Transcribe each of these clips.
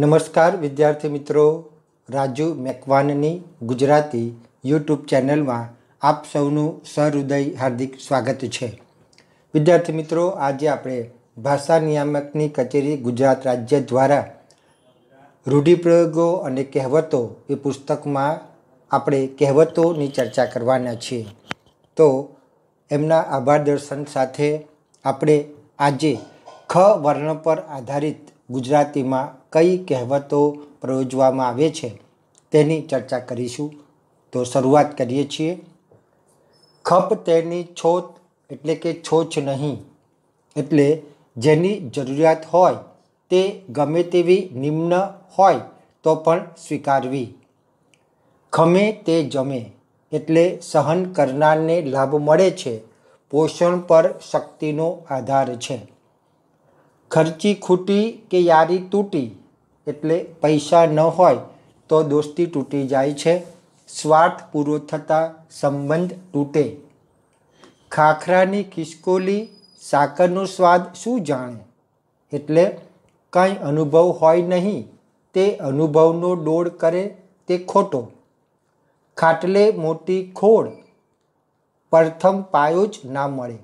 નમસ્કાર વિદ્યાર્થી મિત્રો રાજુ મેકવાનની ગુજરાતી યુટ્યુબ ચેનલમાં આપ સૌનું સહૃદય હાર્દિક સ્વાગત છે વિદ્યાર્થી મિત્રો આજે આપણે ભાષા નિયામકની કચેરી ગુજરાત રાજ્ય દ્વારા રૂઢિપ્રયોગો અને કહેવતો એ પુસ્તકમાં આપણે કહેવતોની ચર્ચા કરવાના છીએ તો એમના આભાર દર્શન સાથે આપણે આજે ખ વર્ણ પર આધારિત ગુજરાતીમાં કઈ કહેવતો પ્રયોજવામાં આવે છે તેની ચર્ચા કરીશું તો શરૂઆત કરીએ છીએ ખપ તેની છોત એટલે કે છોછ નહીં એટલે જેની જરૂરિયાત હોય તે ગમે તેવી નિમ્ન હોય તો પણ સ્વીકારવી ખમે તે જમે એટલે સહન કરનારને લાભ મળે છે પોષણ પર શક્તિનો આધાર છે ખર્ચી ખૂટી કે યારી તૂટી એટલે પૈસા ન હોય તો દોસ્તી તૂટી જાય છે સ્વાર્થ પૂરો થતાં સંબંધ તૂટે ખાખરાની ખિસકોલી સાકરનો સ્વાદ શું જાણે એટલે કંઈ અનુભવ હોય નહીં તે અનુભવનો ડોળ કરે તે ખોટો ખાટલે મોટી ખોળ પ્રથમ પાયો જ ના મળે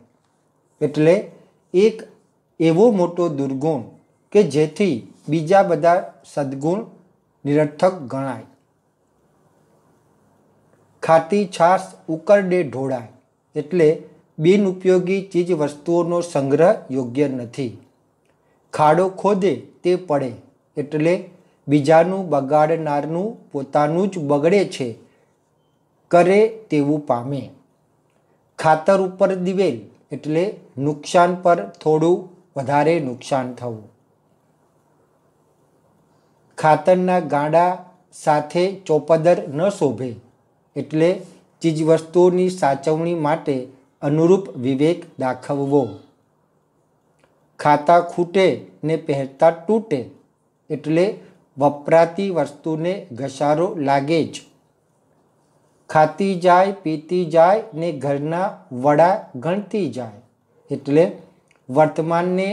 એટલે એક એવો મોટો દુર્ગુણ કે જેથી બીજા બધા સદગુણ નિરર્થક ગણાય ખાતી છાશ ઉકરડે ઢોળાય એટલે બિનઉપયોગી ચીજ વસ્તુઓનો સંગ્રહ યોગ્ય નથી ખાડો ખોદે તે પડે એટલે બીજાનું બગાડનારનું પોતાનું જ બગડે છે કરે તેવું પામે ખાતર ઉપર દિવેલ એટલે નુકસાન પર થોડું વધારે નુકસાન થવું ખાતરના ગાડા સાથે ચોપદર ન શોભે એટલે ચીજવસ્તુઓની સાચવણી માટે અનુરૂપ વિવેક દાખવવો ખાતા ખૂટે ને પહેરતા તૂટે એટલે વપરાતી વસ્તુને ઘસારો લાગે જ ખાતી જાય પીતી જાય ને ઘરના વડા ગણતી જાય એટલે વર્તમાનને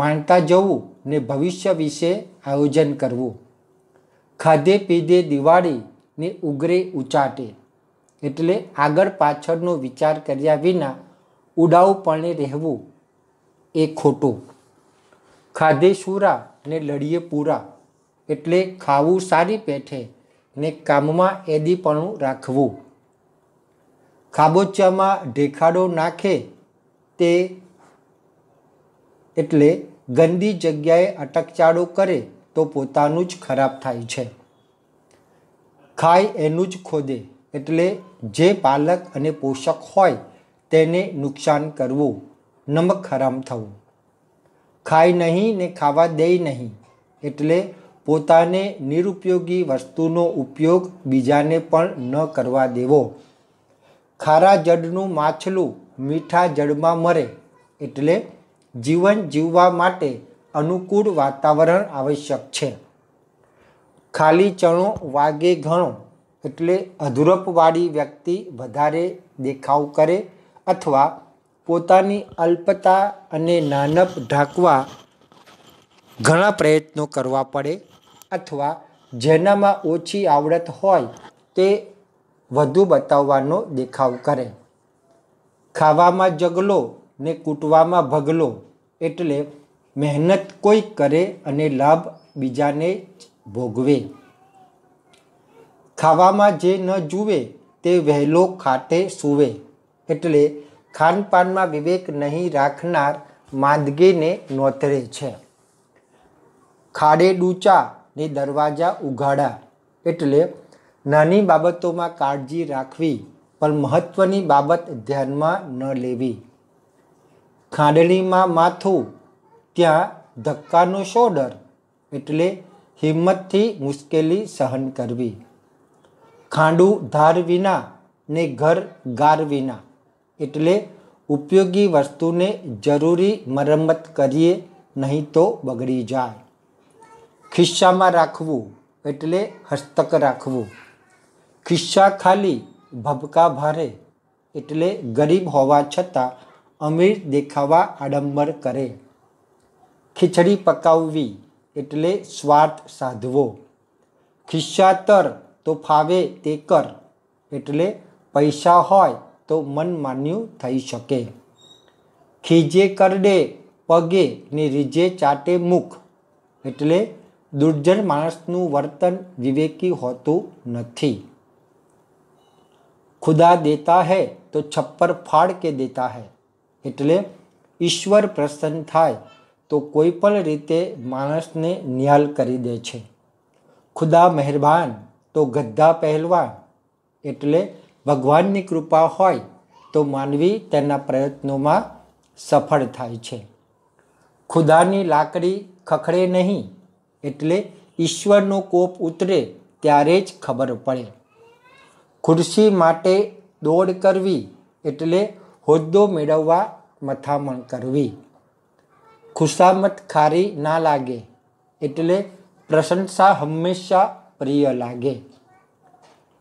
માણતા જવું ને ભવિષ્ય વિશે આયોજન કરવું ખાધે પીધે દિવાળીને ઉગરે ઉચાટે એટલે આગળ પાછળનો વિચાર કર્યા વિના ઉડાવપણે રહેવું એ ખોટું ખાધે સુરા ને લડીએ પૂરા એટલે ખાવું સારી પેઠે ને કામમાં એદીપણું રાખવું ખાબોચિયામાં ઢેખાડો નાખે તે એટલે ગંદી જગ્યાએ અટકચાળો કરે તો પોતાનું જ ખરાબ થાય છે ખાય એનું જ ખોદે એટલે જે પાલક અને પોષક હોય તેને નુકસાન કરવું નમક હરામ થવું ખાય નહીં ને ખાવા દે નહીં એટલે પોતાને નિરુપયોગી વસ્તુનો ઉપયોગ બીજાને પણ ન કરવા દેવો ખારા જડનું માછલું મીઠા જડમાં મરે એટલે જીવન જીવવા માટે અનુકૂળ વાતાવરણ આવશ્યક છે ખાલી ચણો વાગે ઘણો એટલે અધુરપવાળી વ્યક્તિ વધારે દેખાવ કરે અથવા પોતાની અલ્પતા અને નાનપ ઢાંકવા ઘણા પ્રયત્નો કરવા પડે અથવા જેનામાં ઓછી આવડત હોય તે વધુ બતાવવાનો દેખાવ કરે ખાવામાં જગલો ને કૂટવામાં ભગલો એટલે મહેનત કોઈ કરે અને લાભ બીજાને જ ભોગવે ખાવામાં જે ન જુએ તે વહેલો ખાતે સૂવે એટલે ખાનપાનમાં વિવેક નહીં રાખનાર માંદગીને નોતરે છે ખાડે ડૂચા દરવાજા ઉઘાડા એટલે નાની બાબતોમાં કાળજી રાખવી પણ મહત્ત્વની બાબત ધ્યાનમાં ન લેવી ખાંડણીમાં માથું ત્યાં ધક્કાનો શો ડર એટલે હિંમતથી મુશ્કેલી સહન કરવી ખાંડું ધાર વિના ને ઘર ગાર વિના એટલે ઉપયોગી વસ્તુને જરૂરી મરમ્મત કરીએ નહીં તો બગડી જાય ખિસ્સામાં રાખવું એટલે હસ્તક રાખવું ખિસ્સા ખાલી ભભકા ભારે એટલે ગરીબ હોવા છતાં અમીર દેખાવા આડંબર કરે ખીચડી પકાવવી એટલે સ્વાર્થ સાધવો ખિસ્સાતર તો ફાવે તે કર એટલે પૈસા હોય તો મન માન્યું થઈ શકે ખીજે કરડે પગે ને રીજે ચાટે મુખ એટલે દુર્જન માણસનું વર્તન વિવેકી હોતું નથી ખુદા દેતા હૈ તો છપ્પર ફાડ કે દેતા હૈ એટલે ઈશ્વર પ્રસન્ન થાય તો કોઈ પણ રીતે માણસને નિહાલ કરી દે છે ખુદા મહેરબાન તો ગદ્દા પહેલવાન એટલે ભગવાનની કૃપા હોય તો માનવી તેના પ્રયત્નોમાં સફળ થાય છે ખુદાની લાકડી ખખડે નહીં એટલે ઈશ્વરનો કોપ ઉતરે ત્યારે જ ખબર પડે ખુરશી માટે દોડ કરવી એટલે હોદ્દો મેળવવા મથામણ કરવી ખુશામત ખારી ના લાગે એટલે પ્રશંસા હંમેશા પ્રિય લાગે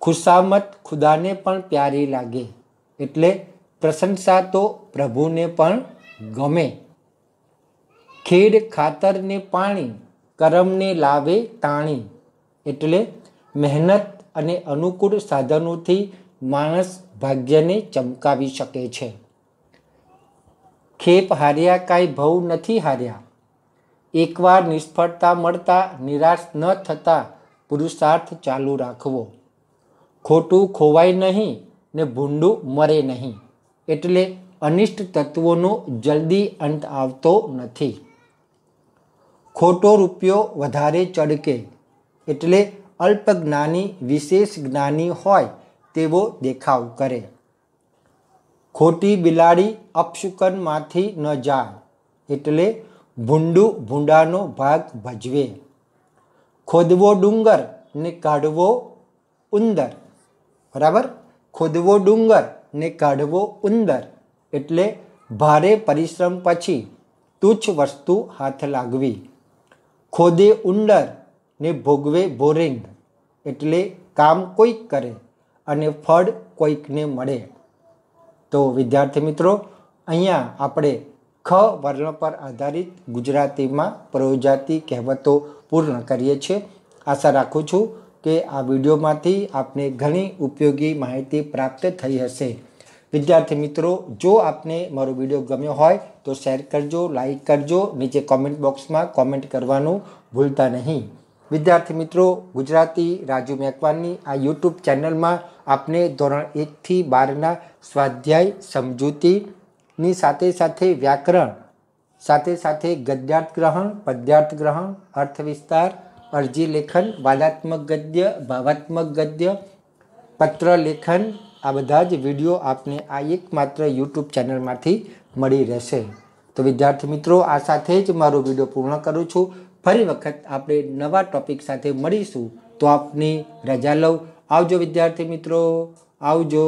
ખુશામત ખુદાને પણ પ્યારી લાગે એટલે પ્રશંસા તો પ્રભુને પણ ગમે ખેડ ખાતરને પાણી કરમને લાવે તાણી એટલે મહેનત અને અનુકૂળ સાધનોથી માણસ ભાગ્યને ચમકાવી શકે છે ખેપ હાર્યા કાંઈ ભવ નથી હાર્યા એકવાર નિષ્ફળતા મળતા નિરાશ ન થતાં પુરુષાર્થ ચાલુ રાખવો ખોટું ખોવાય નહીં ને ભૂંડું મરે નહીં એટલે અનિષ્ટ તત્વોનો જલ્દી અંત આવતો નથી ખોટો રૂપિયો વધારે ચડકે એટલે અલ્પ જ્ઞાની વિશેષ જ્ઞાની હોય ते वो देखाव करे खोटी बिलाडी अपशुकरन माथी न जा એટલે ભુંડુ ભુંડાનો ભાગ ભજવે ખોદવો ડુંગર ને काढवो ઉંદર બરાબર ખોદવો ડુંગર ને काढवो ઉંદર એટલે ભારે પરિશ્રમ પછી તુજ વસ્તુ હાથ લાગવી ખોદે ઉંદર ને ભગવે બોરિંગ એટલે કામ કોઈ કરે અને ફળ કોઈકને મળે તો વિદ્યાર્થી મિત્રો અહીંયા આપણે ખ વર્ણ પર આધારિત ગુજરાતીમાં પ્રયોજાતી કહેવતો પૂર્ણ કરીએ છીએ આશા રાખું છું કે આ વિડીયોમાંથી આપને ઘણી ઉપયોગી માહિતી પ્રાપ્ત થઈ હશે વિદ્યાર્થી મિત્રો જો આપને મારો વિડીયો ગમ્યો હોય તો શેર કરજો લાઈક કરજો નીચે કોમેન્ટ બોક્સમાં કોમેન્ટ કરવાનું ભૂલતા નહીં વિદ્યાર્થી મિત્રો ગુજરાતી રાજુ મેકવાનની આ યુટ્યુબ ચેનલમાં આપને ધોરણ એકથી બારના સ્વાધ્યાય સમજૂતીની સાથે સાથે વ્યાકરણ સાથે સાથે ગદ્યાર્થ ગ્રહણ પદ્યાર્થ ગ્રહણ અર્થવિસ્તાર અરજી લેખન વાદાત્મક ગદ્ય ભાવાત્મક ગદ્ય પત્ર લેખન આ બધા જ વિડીયો આપને આ એકમાત્ર યુટ્યુબ ચેનલમાંથી મળી રહેશે તો વિદ્યાર્થી મિત્રો આ સાથે જ મારો વિડીયો પૂર્ણ કરું છું ફરી વખત આપણે નવા ટોપિક સાથે મળીશું તો આપની રજા લઉં આવજો વિદ્યાર્થી મિત્રો આવજો